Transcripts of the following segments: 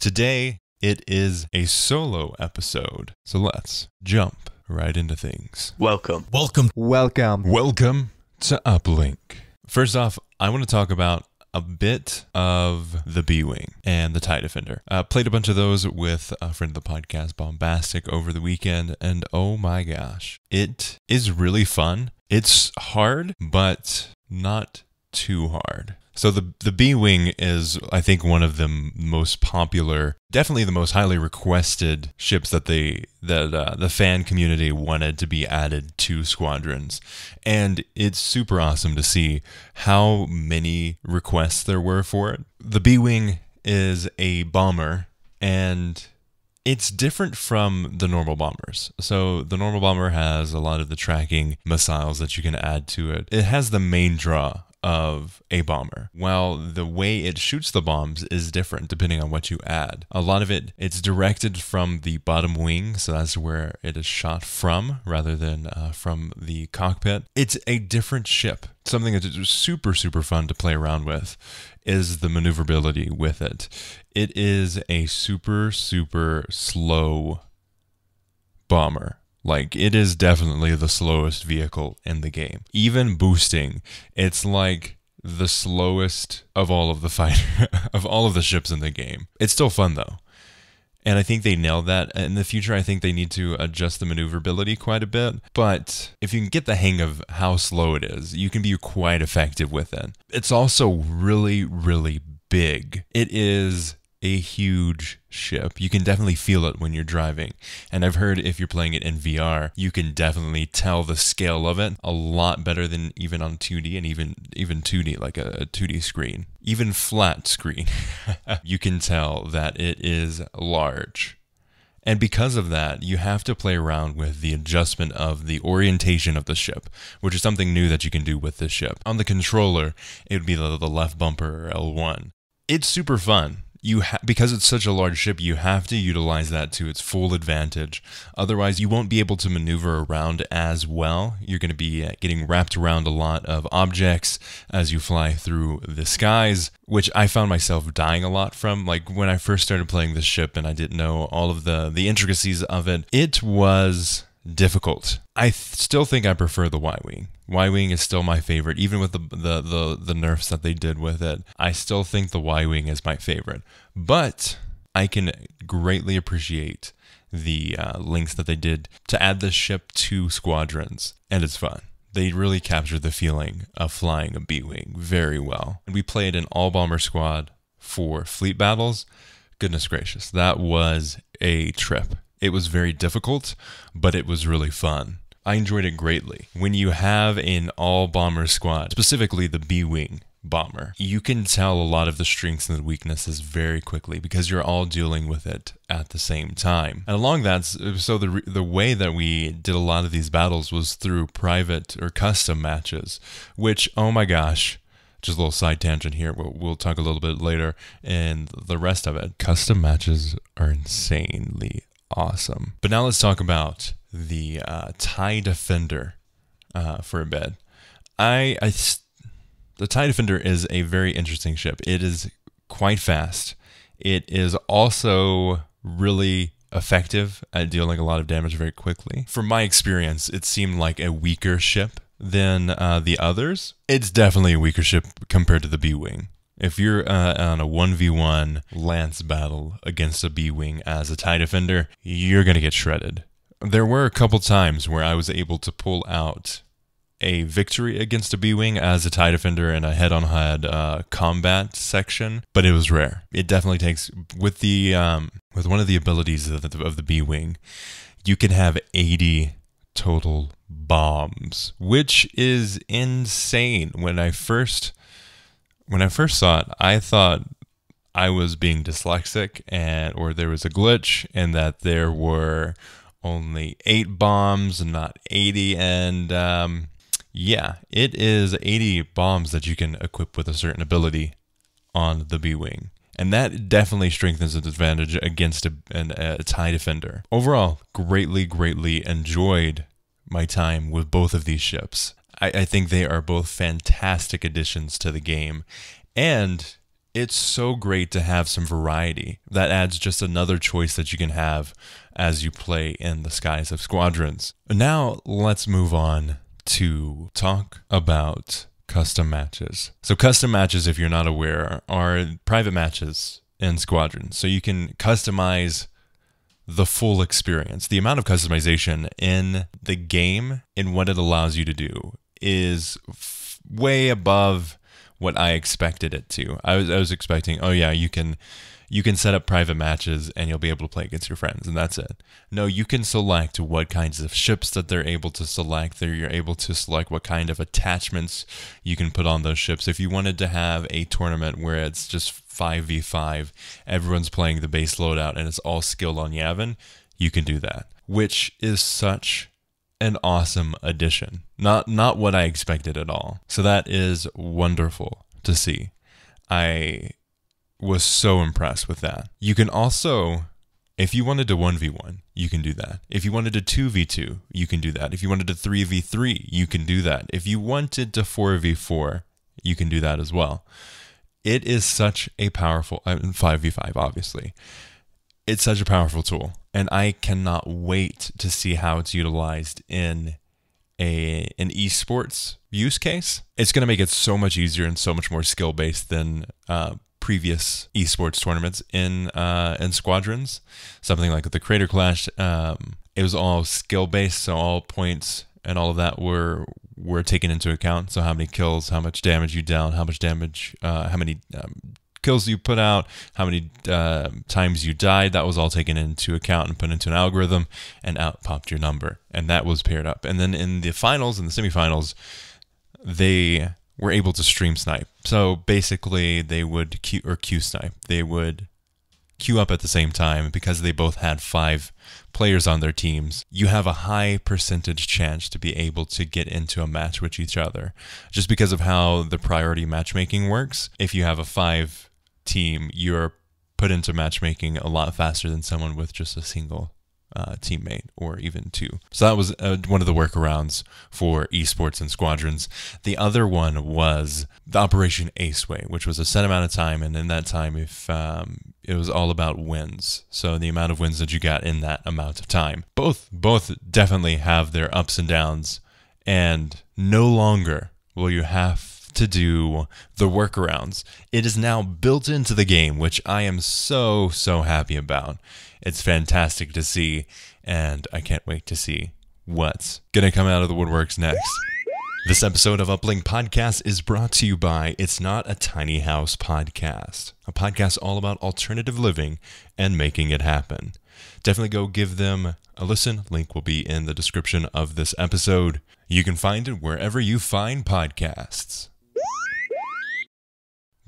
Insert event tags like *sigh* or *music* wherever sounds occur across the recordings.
Today, it is a solo episode. So let's jump right into things. Welcome. Welcome. Welcome. Welcome to Uplink. First off, I want to talk about a bit of the B Wing and the TIE Defender. Uh, played a bunch of those with a friend of the podcast, Bombastic, over the weekend, and oh my gosh, it is really fun. It's hard, but not too hard. So the the B wing is I think one of the most popular, definitely the most highly requested ships that the that uh, the fan community wanted to be added to squadrons, and it's super awesome to see how many requests there were for it. The B wing is a bomber, and it's different from the normal bombers. So the normal bomber has a lot of the tracking missiles that you can add to it. It has the main draw of a bomber. Well, the way it shoots the bombs is different depending on what you add. A lot of it, it's directed from the bottom wing, so that's where it is shot from rather than uh, from the cockpit. It's a different ship. Something that's super, super fun to play around with is the maneuverability with it. It is a super, super slow bomber like, it is definitely the slowest vehicle in the game. Even boosting, it's like the slowest of all of the *laughs* fighter of all of the ships in the game. It's still fun though. And I think they nailed that. In the future, I think they need to adjust the maneuverability quite a bit. But if you can get the hang of how slow it is, you can be quite effective with it. It's also really, really big. It is a huge ship. You can definitely feel it when you're driving. And I've heard if you're playing it in VR, you can definitely tell the scale of it a lot better than even on 2D and even even 2D like a, a 2D screen. Even flat screen. *laughs* you can tell that it is large. And because of that, you have to play around with the adjustment of the orientation of the ship, which is something new that you can do with this ship. On the controller, it would be the left bumper L1. It's super fun you ha- because it's such a large ship you have to utilize that to its full advantage otherwise you won't be able to maneuver around as well you're going to be uh, getting wrapped around a lot of objects as you fly through the skies which i found myself dying a lot from like when i first started playing this ship and i didn't know all of the the intricacies of it it was difficult. I th- still think I prefer the Y wing. Y wing is still my favorite, even with the, the the the nerfs that they did with it. I still think the Y wing is my favorite, but I can greatly appreciate the uh, links that they did to add the ship to squadrons, and it's fun. They really captured the feeling of flying a B wing very well, and we played an all bomber squad for fleet battles. Goodness gracious, that was a trip it was very difficult, but it was really fun. I enjoyed it greatly. When you have an all bomber squad, specifically the B Wing bomber, you can tell a lot of the strengths and the weaknesses very quickly because you're all dealing with it at the same time. And along that, so the, the way that we did a lot of these battles was through private or custom matches, which, oh my gosh, just a little side tangent here. We'll, we'll, talk a little bit later and the rest of it. Custom matches are insanely awesome. But now let's talk about the uh, tie defender uh, for a bit. I, I the tie defender is a very interesting ship. It is quite fast. It is also really effective at dealing a lot of damage very quickly. From my experience, it seemed like a weaker ship than uh, the others. It's definitely a weaker ship compared to the B Wing. If you're uh, on a 1v1 lance battle against a B Wing as a TIE defender, you're going to get shredded. There were a couple times where I was able to pull out a victory against a B Wing as a TIE defender in a head on head uh, combat section, but it was rare. It definitely takes, with, the, um, with one of the abilities of the, of the B Wing, you can have 80 total bombs, which is insane. When I first when I first saw it, I thought I was being dyslexic and or there was a glitch and that there were only eight bombs and not 80 and um, yeah it is 80 bombs that you can equip with a certain ability on the b-wing and that definitely strengthens its advantage against a, an, a tie defender overall greatly greatly enjoyed my time with both of these ships I, I think they are both fantastic additions to the game. And it's so great to have some variety. That adds just another choice that you can have as you play in the skies of squadrons. Now, let's move on to talk about custom matches. So, custom matches, if you're not aware, are private matches in squadrons. So, you can customize the full experience. The amount of customization in the game and what it allows you to do is f- way above what I expected it to. I was I was expecting, oh yeah, you can you can set up private matches and you'll be able to play against your friends and that's it. No, you can select what kinds of ships that they're able to select. There you're able to select what kind of attachments you can put on those ships. If you wanted to have a tournament where it's just 5v5, everyone's playing the base loadout and it's all skilled on Yavin, you can do that. Which is such an awesome addition. Not not what I expected at all. So that is wonderful to see. I was so impressed with that. You can also if you wanted to 1v1, you can do that. If you wanted to 2v2, you can do that. If you wanted to 3v3, you can do that. If you wanted to 4v4, you can do that as well. It is such a powerful, 5v5, uh, obviously it's such a powerful tool and i cannot wait to see how it's utilized in a an esports use case it's going to make it so much easier and so much more skill based than uh, previous esports tournaments in uh, in squadrons something like the creator clash um, it was all skill based so all points and all of that were were taken into account so how many kills how much damage you down how much damage uh, how many um, kills you put out, how many uh, times you died. That was all taken into account and put into an algorithm, and out popped your number. And that was paired up. And then in the finals and the semifinals, they were able to stream snipe. So basically, they would queue or queue snipe. They would queue up at the same time because they both had five players on their teams. You have a high percentage chance to be able to get into a match with each other just because of how the priority matchmaking works. If you have a five team, you're put into matchmaking a lot faster than someone with just a single uh, teammate or even two. So that was uh, one of the workarounds for esports and squadrons. The other one was the Operation Aceway, which was a set amount of time, and in that time, if um, it was all about wins, so the amount of wins that you got in that amount of time. Both both definitely have their ups and downs, and no longer will you have to do the workarounds. It is now built into the game, which I am so, so happy about. It's fantastic to see, and I can't wait to see what's gonna come out of the woodworks next. This episode of Uplink Podcast is brought to you by It's Not a Tiny House Podcast, a podcast all about alternative living and making it happen. Definitely go give them a listen. Link will be in the description of this episode. You can find it wherever you find podcasts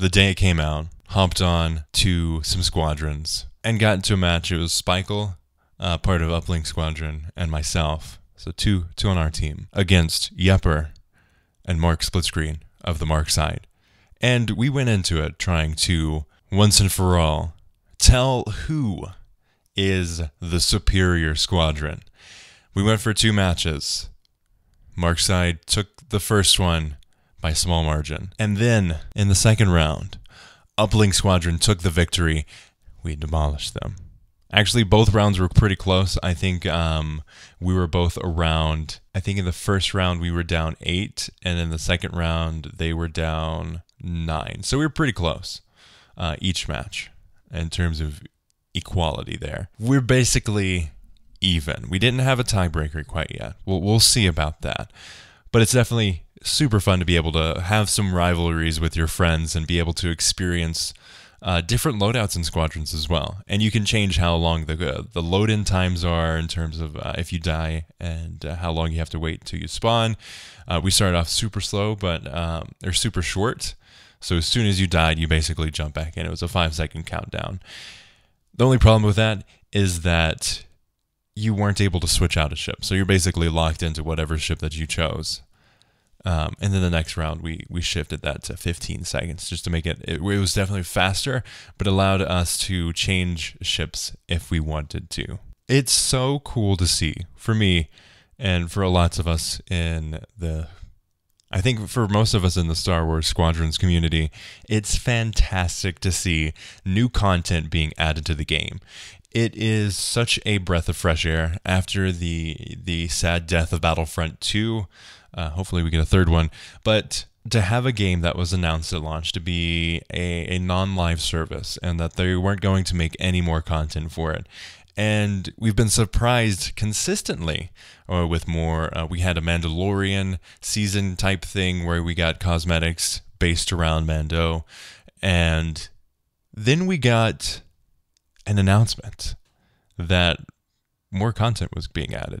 the day it came out, hopped on to some squadrons and got into a match. It was Spikel, uh, part of Uplink Squadron, and myself. So two two on our team against Yepper and Mark Splitscreen of the Mark side. And we went into it trying to once and for all tell who is the superior squadron. We went for two matches. Mark's side took the first one by a small margin. And then in the second round, Uplink Squadron took the victory. We demolished them. Actually, both rounds were pretty close. I think um, we were both around. I think in the first round we were down eight, and in the second round they were down nine. So we were pretty close uh, each match in terms of equality there. We're basically even. We didn't have a tiebreaker quite yet. We'll, we'll see about that. But it's definitely super fun to be able to have some rivalries with your friends and be able to experience uh, different loadouts and squadrons as well. And you can change how long the uh, the load in times are in terms of uh, if you die and uh, how long you have to wait until you spawn. Uh, we started off super slow, but um, they're super short. So as soon as you died, you basically jump back in. It was a five second countdown. The only problem with that is that you weren't able to switch out a ship. So you're basically locked into whatever ship that you chose. Um, and then the next round, we we shifted that to 15 seconds just to make it, it. It was definitely faster, but allowed us to change ships if we wanted to. It's so cool to see for me, and for lots of us in the I think for most of us in the Star Wars Squadrons community, it's fantastic to see new content being added to the game. It is such a breath of fresh air after the the sad death of Battlefront 2. Uh, hopefully, we get a third one. But to have a game that was announced at launch to be a, a non live service and that they weren't going to make any more content for it. And we've been surprised consistently uh, with more. Uh, we had a Mandalorian season type thing where we got cosmetics based around Mando. And then we got an announcement that more content was being added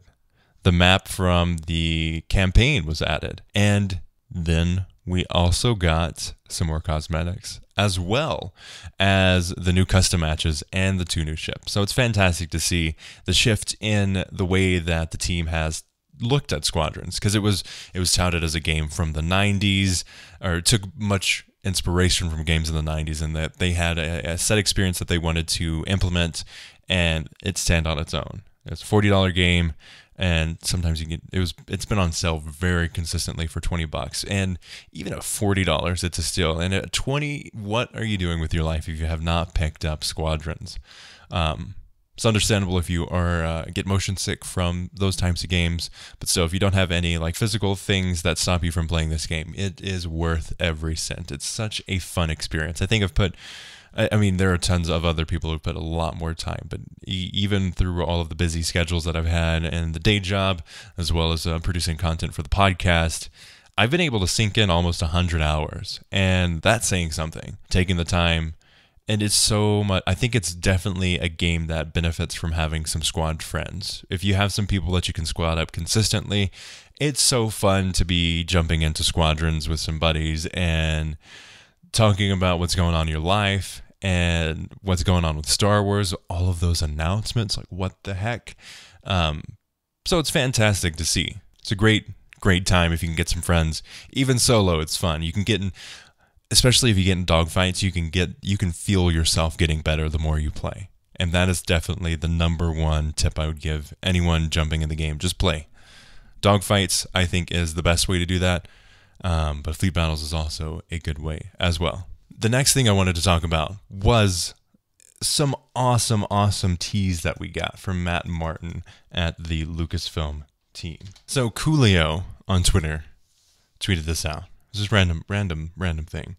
the map from the campaign was added. And then we also got some more cosmetics as well as the new custom matches and the two new ships. So it's fantastic to see the shift in the way that the team has looked at squadrons because it was it was touted as a game from the 90s or it took much inspiration from games in the 90s and that they had a, a set experience that they wanted to implement and it stand on its own. It's a $40 game and sometimes you get it was it's been on sale very consistently for 20 bucks and even at $40 it's a steal and at 20 what are you doing with your life if you have not picked up squadrons um, it's understandable if you are uh, get motion sick from those types of games but so, if you don't have any like physical things that stop you from playing this game it is worth every cent it's such a fun experience i think i've put I, I mean, there are tons of other people who put a lot more time, but e- even through all of the busy schedules that I've had and the day job, as well as uh, producing content for the podcast, I've been able to sink in almost 100 hours. And that's saying something, taking the time. And it's so much. I think it's definitely a game that benefits from having some squad friends. If you have some people that you can squad up consistently, it's so fun to be jumping into squadrons with some buddies and talking about what's going on in your life and what's going on with Star Wars, all of those announcements, like what the heck. Um, so it's fantastic to see. It's a great, great time if you can get some friends. Even solo, it's fun. You can get in, especially if you get in dogfights, you can get, you can feel yourself getting better the more you play. And that is definitely the number one tip I would give anyone jumping in the game. Just play. Dogfights, I think, is the best way to do that. Um, but fleet battles is also a good way as well. The next thing I wanted to talk about was some awesome, awesome teas that we got from Matt Martin at the Lucasfilm team. So Coolio on Twitter tweeted this out. This is random, random, random thing.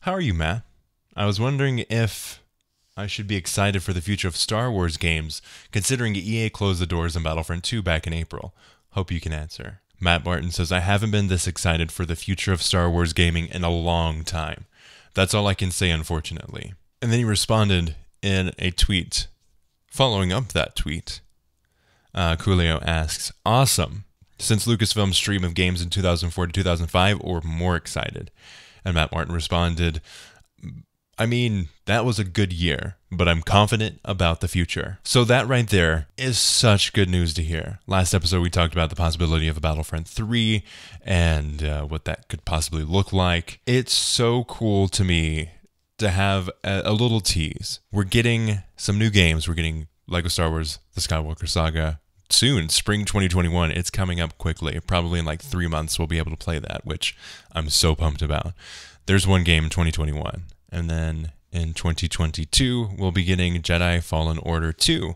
How are you, Matt? I was wondering if I should be excited for the future of Star Wars games, considering EA closed the doors on Battlefront 2 back in April. Hope you can answer. Matt Martin says, I haven't been this excited for the future of Star Wars gaming in a long time. That's all I can say, unfortunately. And then he responded in a tweet following up that tweet. Uh, Coolio asks, Awesome. Since Lucasfilm's stream of games in 2004 to 2005, or more excited? And Matt Martin responded, I mean, that was a good year but I'm confident about the future. So that right there is such good news to hear. Last episode, we talked about the possibility of a Battlefront 3 and uh, what that could possibly look like. It's so cool to me to have a, a little tease. We're getting some new games. We're getting Lego Star Wars, The Skywalker Saga, soon, spring 2021. It's coming up quickly. Probably in like three months, we'll be able to play that, which I'm so pumped about. There's one game in 2021, and then in 2022, we'll be getting Jedi Fallen Order 2,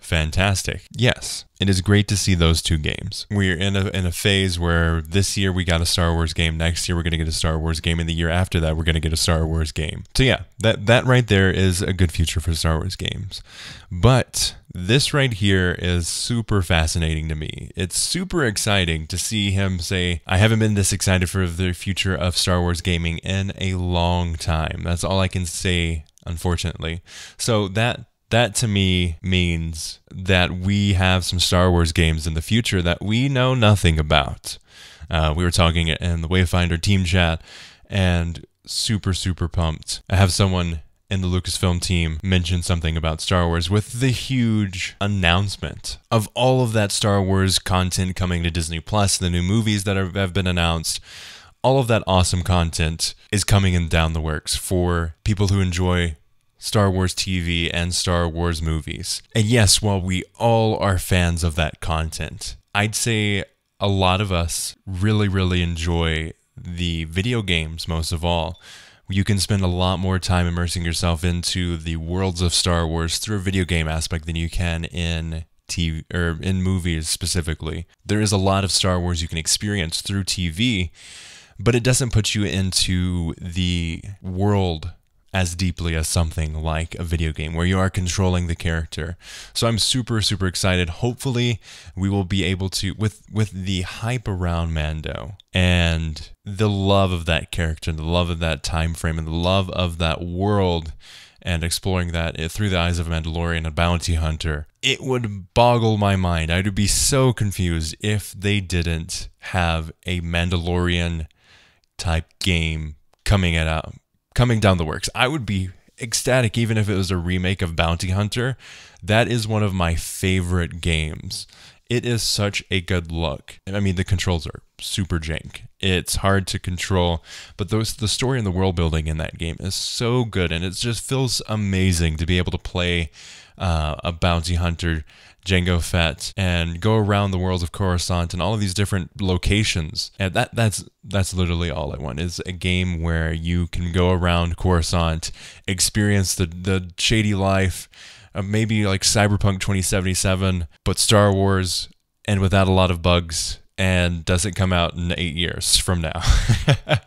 fantastic. Yes, it is great to see those two games. We're in a, in a phase where this year we got a Star Wars game, next year we're going to get a Star Wars game, and the year after that we're going to get a Star Wars game. So, yeah, that, that right there is a good future for Star Wars games. But this right here is super fascinating to me. It's super exciting to see him say, I haven't been this excited for the future of Star Wars gaming in a long time. That's all I can say unfortunately. So that that to me means that we have some Star Wars games in the future that we know nothing about. Uh, we were talking in the Wayfinder team chat and super, super pumped. I have someone in the Lucasfilm team mention something about Star Wars with the huge announcement of all of that Star Wars content coming to Disney Plus, the new movies that are, have been announced. All of that awesome content is coming in down the works for people who enjoy Star Wars TV and Star Wars movies. And yes, while we all are fans of that content, I'd say a lot of us really, really enjoy the video games most of all. You can spend a lot more time immersing yourself into the worlds of Star Wars through a video game aspect than you can in TV or in movies specifically. There is a lot of Star Wars you can experience through TV, but it doesn't put you into the world as deeply as something like a video game where you are controlling the character. So I'm super super excited. Hopefully we will be able to with with the hype around Mando and the love of that character, the love of that time frame and the love of that world and exploring that eh, through the eyes of a Mandalorian, a bounty hunter, it would boggle my mind. I'd be so confused if they didn't have a Mandalorian type game coming out coming down the works. I would be ecstatic even if it was a remake of Bounty Hunter. That is one of my favorite games. It is such a good look. I mean, the controls are super jank. It's hard to control, but those the story and the world building in that game is so good, and it just feels amazing to be able to play uh, a bounty hunter Django Fett and go around the world of Coruscant and all of these different locations. And that that's that's literally all I want is a game where you can go around Coruscant, experience the the shady life, uh, maybe like Cyberpunk 2077, but Star Wars and without a lot of bugs and doesn't come out in 8 years from now. *laughs*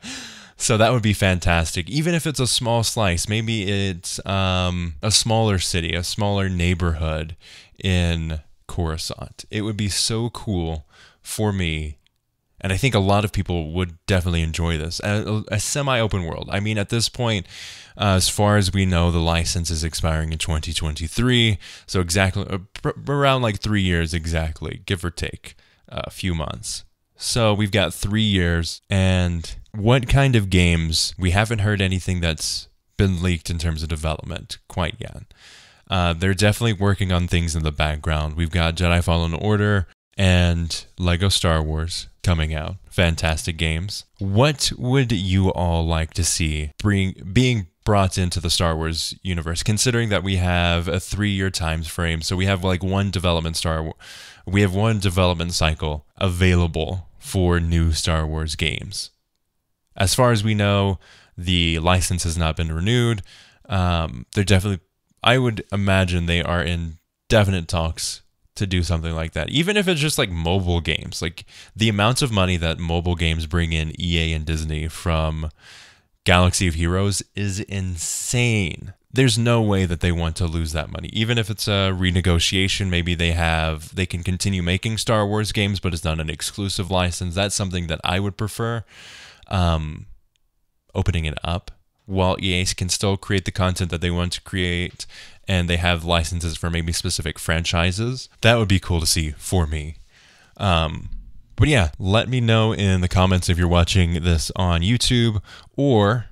So that would be fantastic. Even if it's a small slice, maybe it's um, a smaller city, a smaller neighborhood, in Coruscant. It would be so cool for me. And I think a lot of people would definitely enjoy this. A, a semi open world. I mean, at this point, uh, as far as we know, the license is expiring in 2023. So, exactly uh, around like three years, exactly, give or take uh, a few months. So, we've got three years. And what kind of games? We haven't heard anything that's been leaked in terms of development quite yet uh, they're definitely working on things in the background. We've got Jedi Fallen Order and Lego Star Wars coming out. Fantastic games. What would you all like to see bring, being brought into the Star Wars universe, considering that we have a three-year time frame. So we have like one development Star, we have one development cycle available for new Star Wars games. As far as we know, the license has not been renewed. Um, they're definitely I would imagine they are in definite talks to do something like that. Even if it's just like mobile games, like the amounts of money that mobile games bring in EA and Disney from Galaxy of Heroes is insane. There's no way that they want to lose that money. Even if it's a renegotiation, maybe they have they can continue making Star Wars games, but it's not an exclusive license. That's something that I would prefer. Um, opening it up while EA can still create the content that they want to create and they have licenses for maybe specific franchises. That would be cool to see for me. Um, but yeah, let me know in the comments if you're watching this on YouTube or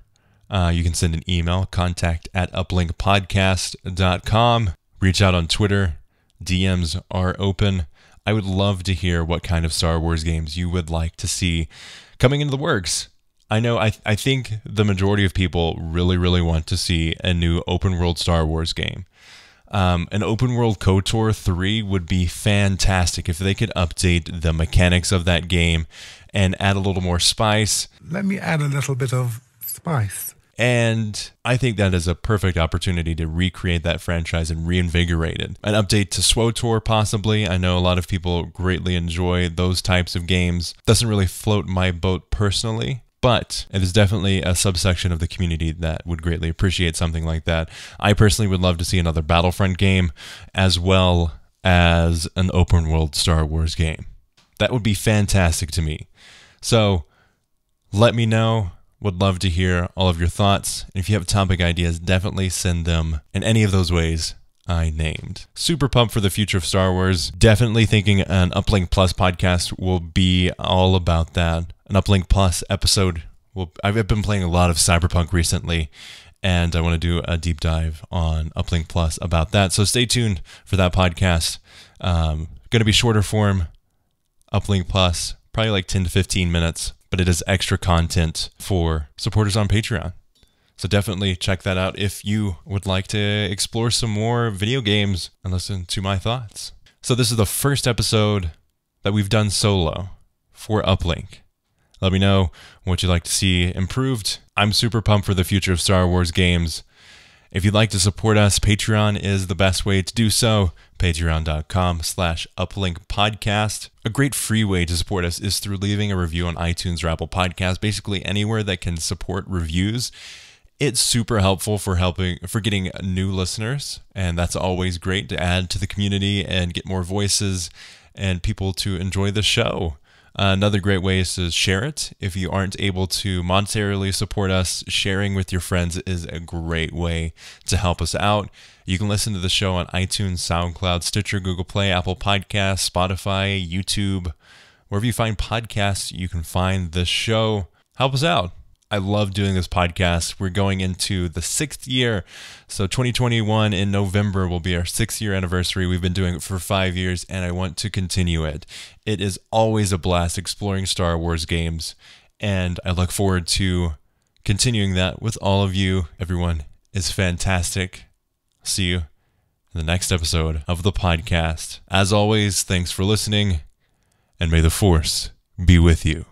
uh, you can send an email contact at uplinkpodcast.com. Reach out on Twitter. DMs are open. I would love to hear what kind of Star Wars games you would like to see coming into the works. I know. I I think the majority of people really really want to see a new open world Star Wars game. Um, an open world KOTOR 3 would be fantastic if they could update the mechanics of that game and add a little more spice. Let me add a little bit of spice. And I think that is a perfect opportunity to recreate that franchise and reinvigorate it. An update to SWOTOR, possibly. I know a lot of people greatly enjoy those types of games. Doesn't really float my boat personally, but it is definitely a subsection of the community that would greatly appreciate something like that. I personally would love to see another Battlefront game as well as an open world Star Wars game. That would be fantastic to me. So let me know. Would love to hear all of your thoughts. And if you have topic ideas, definitely send them in any of those ways I named. Super pumped for the future of Star Wars. Definitely thinking an Uplink Plus podcast will be all about that an Uplink Plus episode. Well, I've been playing a lot of Cyberpunk recently, and I want to do a deep dive on Uplink Plus about that. So stay tuned for that podcast. Um, going to be shorter form, Uplink Plus, probably like 10 to 15 minutes, but it is extra content for supporters on Patreon. So definitely check that out if you would like to explore some more video games and listen to my thoughts. So this is the first episode that we've done solo for Uplink. Let me know what you'd like to see improved. I'm super pumped for the future of Star Wars games. If you'd like to support us, Patreon is the best way to do so. Patreon.com slash uplink podcast. A great free way to support us is through leaving a review on iTunes or Apple Podcasts, basically anywhere that can support reviews. It's super helpful for helping for getting new listeners, and that's always great to add to the community and get more voices and people to enjoy the show another great way is to share it. If you aren't able to monetarily support us, sharing with your friends is a great way to help us out. You can listen to the show on iTunes, SoundCloud, Stitcher, Google Play, Apple Podcasts, Spotify, YouTube. Wherever you find podcasts, you can find the show. Help us out. I love doing this podcast. We're going into the sixth year. So 2021 in November will be our sixth year anniversary. We've been doing it for five years and I want to continue it. It is always a blast exploring Star Wars games. And I look forward to continuing that with all of you. Everyone is fantastic. See you in the next episode of the podcast. As always, thanks for listening and may the force be with you.